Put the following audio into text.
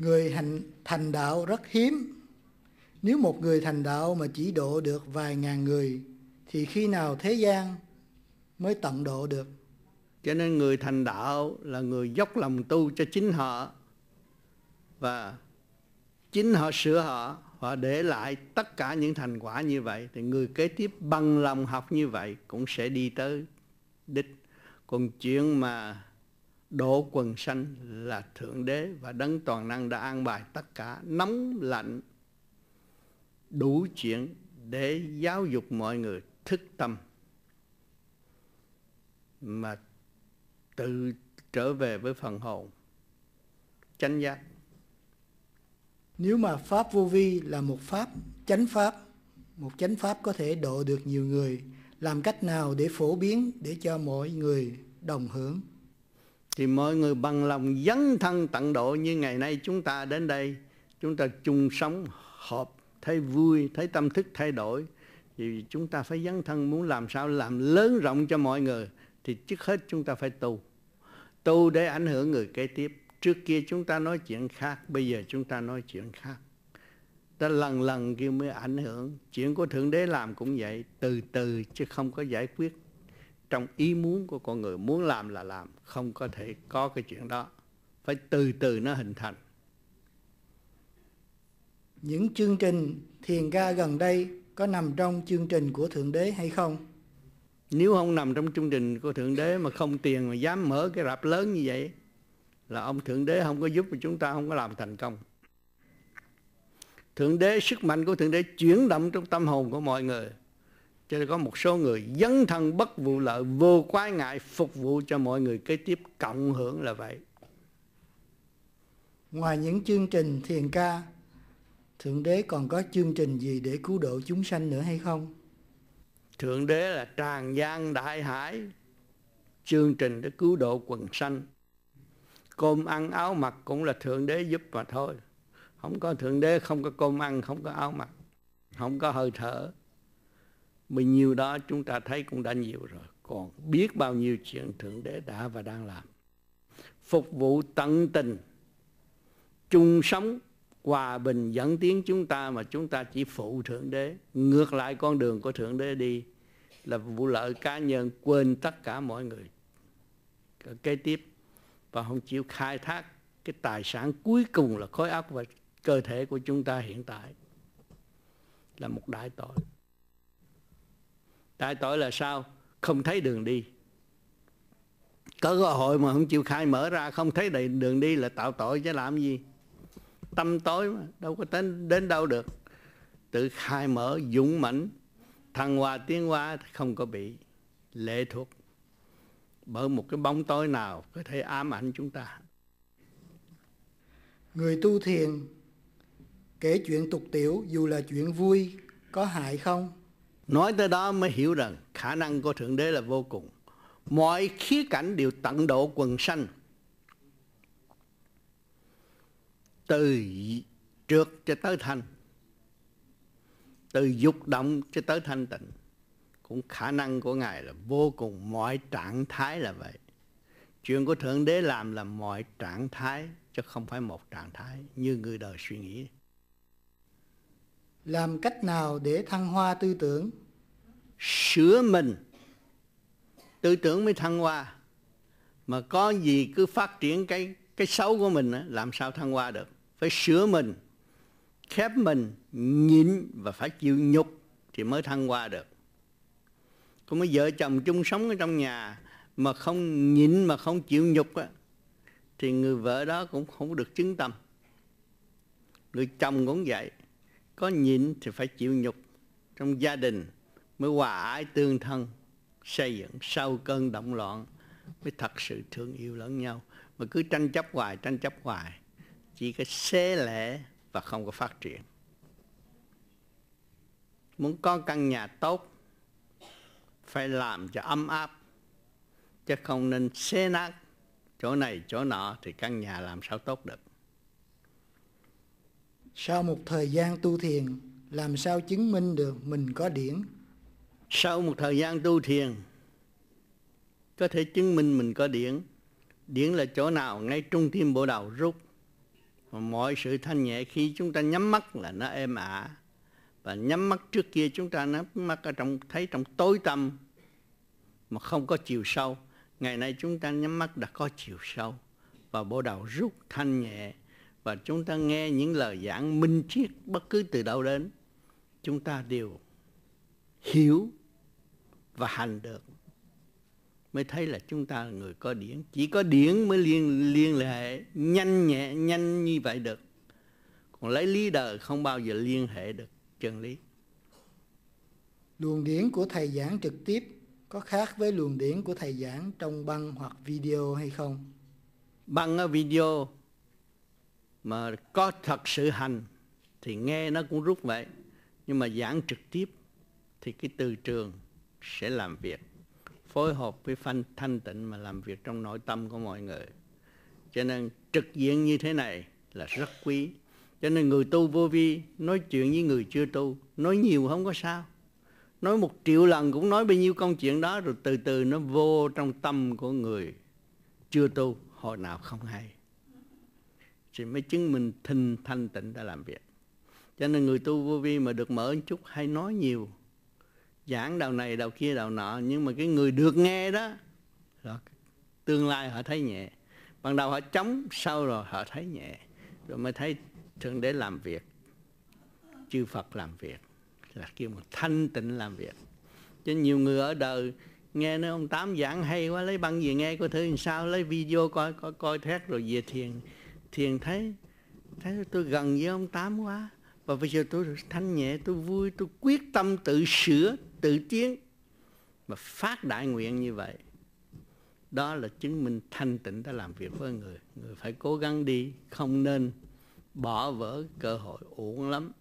người hành thành đạo rất hiếm nếu một người thành đạo mà chỉ độ được vài ngàn người thì khi nào thế gian mới tận độ được cho nên người thành đạo là người dốc lòng tu cho chính họ và chính họ sửa họ và để lại tất cả những thành quả như vậy thì người kế tiếp bằng lòng học như vậy cũng sẽ đi tới đích còn chuyện mà Độ quần sanh là Thượng Đế và Đấng Toàn Năng đã an bài tất cả nóng lạnh đủ chuyện để giáo dục mọi người thức tâm mà tự trở về với phần hồn chánh giác nếu mà pháp vô vi là một pháp chánh pháp một chánh pháp có thể độ được nhiều người làm cách nào để phổ biến để cho mọi người đồng hưởng thì mọi người bằng lòng dấn thân tận độ như ngày nay chúng ta đến đây chúng ta chung sống hợp thấy vui thấy tâm thức thay đổi thì chúng ta phải dấn thân muốn làm sao làm lớn rộng cho mọi người thì trước hết chúng ta phải tu tu để ảnh hưởng người kế tiếp trước kia chúng ta nói chuyện khác bây giờ chúng ta nói chuyện khác ta lần lần kia mới ảnh hưởng chuyện của thượng đế làm cũng vậy từ từ chứ không có giải quyết trong ý muốn của con người muốn làm là làm không có thể có cái chuyện đó phải từ từ nó hình thành những chương trình thiền ca gần đây có nằm trong chương trình của thượng đế hay không nếu không nằm trong chương trình của thượng đế mà không tiền mà dám mở cái rạp lớn như vậy là ông thượng đế không có giúp mà chúng ta không có làm thành công thượng đế sức mạnh của thượng đế chuyển động trong tâm hồn của mọi người cho nên có một số người dấn thân bất vụ lợi vô quái ngại phục vụ cho mọi người kế tiếp cộng hưởng là vậy ngoài những chương trình thiền ca thượng đế còn có chương trình gì để cứu độ chúng sanh nữa hay không thượng đế là tràn gian đại hải chương trình để cứu độ quần sanh cơm ăn áo mặc cũng là thượng đế giúp mà thôi không có thượng đế không có cơm ăn không có áo mặc không có hơi thở mà nhiều đó chúng ta thấy cũng đã nhiều rồi. Còn biết bao nhiêu chuyện Thượng Đế đã và đang làm. Phục vụ tận tình, chung sống, hòa bình dẫn tiến chúng ta mà chúng ta chỉ phụ Thượng Đế. Ngược lại con đường của Thượng Đế đi là vụ lợi cá nhân quên tất cả mọi người. Kế tiếp và không chịu khai thác cái tài sản cuối cùng là khối óc và cơ thể của chúng ta hiện tại là một đại tội tại tội là sao? Không thấy đường đi. Có cơ hội mà không chịu khai mở ra, không thấy đầy đường đi là tạo tội chứ làm gì. Tâm tối mà, đâu có đến, đến đâu được. Tự khai mở, dũng mãnh, thăng hoa tiến hoa không có bị lệ thuộc bởi một cái bóng tối nào có thể ám ảnh chúng ta. Người tu thiền kể chuyện tục tiểu dù là chuyện vui có hại không? Nói tới đó mới hiểu rằng khả năng của Thượng Đế là vô cùng. Mọi khía cảnh đều tận độ quần sanh. Từ trượt cho tới thành. Từ dục động cho tới thanh tịnh. Cũng khả năng của Ngài là vô cùng. Mọi trạng thái là vậy. Chuyện của Thượng Đế làm là mọi trạng thái. Chứ không phải một trạng thái như người đời suy nghĩ. Làm cách nào để thăng hoa tư tưởng? Sửa mình. Tư tưởng mới thăng hoa. Mà có gì cứ phát triển cái cái xấu của mình làm sao thăng hoa được. Phải sửa mình, khép mình, nhịn và phải chịu nhục thì mới thăng hoa được. Còn mấy vợ chồng chung sống ở trong nhà mà không nhịn mà không chịu nhục á, thì người vợ đó cũng không được chứng tâm. Người chồng cũng vậy có nhịn thì phải chịu nhục trong gia đình mới hòa ái tương thân xây dựng sau cơn động loạn mới thật sự thương yêu lẫn nhau mà cứ tranh chấp hoài tranh chấp hoài chỉ có xé lẻ và không có phát triển muốn có căn nhà tốt phải làm cho ấm áp chứ không nên xé nát chỗ này chỗ nọ thì căn nhà làm sao tốt được sau một thời gian tu thiền, làm sao chứng minh được mình có điển? Sau một thời gian tu thiền, có thể chứng minh mình có điển. Điển là chỗ nào? Ngay trung tim bộ đầu rút. mà mọi sự thanh nhẹ khi chúng ta nhắm mắt là nó êm ả. Và nhắm mắt trước kia chúng ta nhắm mắt ở trong thấy trong tối tâm mà không có chiều sâu. Ngày nay chúng ta nhắm mắt đã có chiều sâu và bộ đầu rút thanh nhẹ và chúng ta nghe những lời giảng minh triết bất cứ từ đâu đến chúng ta đều hiểu và hành được mới thấy là chúng ta là người có điển chỉ có điển mới liên liên hệ nhanh nhẹ nhanh như vậy được còn lấy lý đời không bao giờ liên hệ được chân lý luồng điển của thầy giảng trực tiếp có khác với luồng điển của thầy giảng trong băng hoặc video hay không băng ở video mà có thật sự hành thì nghe nó cũng rút vậy nhưng mà giảng trực tiếp thì cái từ trường sẽ làm việc phối hợp với phanh thanh tịnh mà làm việc trong nội tâm của mọi người cho nên trực diện như thế này là rất quý cho nên người tu vô vi nói chuyện với người chưa tu nói nhiều không có sao nói một triệu lần cũng nói bao nhiêu công chuyện đó rồi từ từ nó vô trong tâm của người chưa tu hồi nào không hay thì mới chứng minh thinh thanh tịnh đã làm việc cho nên người tu vô vi mà được mở một chút hay nói nhiều giảng đạo này đạo kia đạo nọ nhưng mà cái người được nghe đó là tương lai họ thấy nhẹ ban đầu họ chống sau rồi họ thấy nhẹ rồi mới thấy thượng đế làm việc chư phật làm việc là kêu một thanh tịnh làm việc cho nhiều người ở đời nghe nói ông tám giảng hay quá lấy băng về nghe coi thử làm sao lấy video coi coi coi thét rồi về thiền thiền thấy thấy tôi gần với ông tám quá và bây giờ tôi thanh nhẹ tôi vui tôi quyết tâm tự sửa tự tiến và phát đại nguyện như vậy đó là chứng minh thanh tịnh đã làm việc với người người phải cố gắng đi không nên bỏ vỡ cơ hội uổng lắm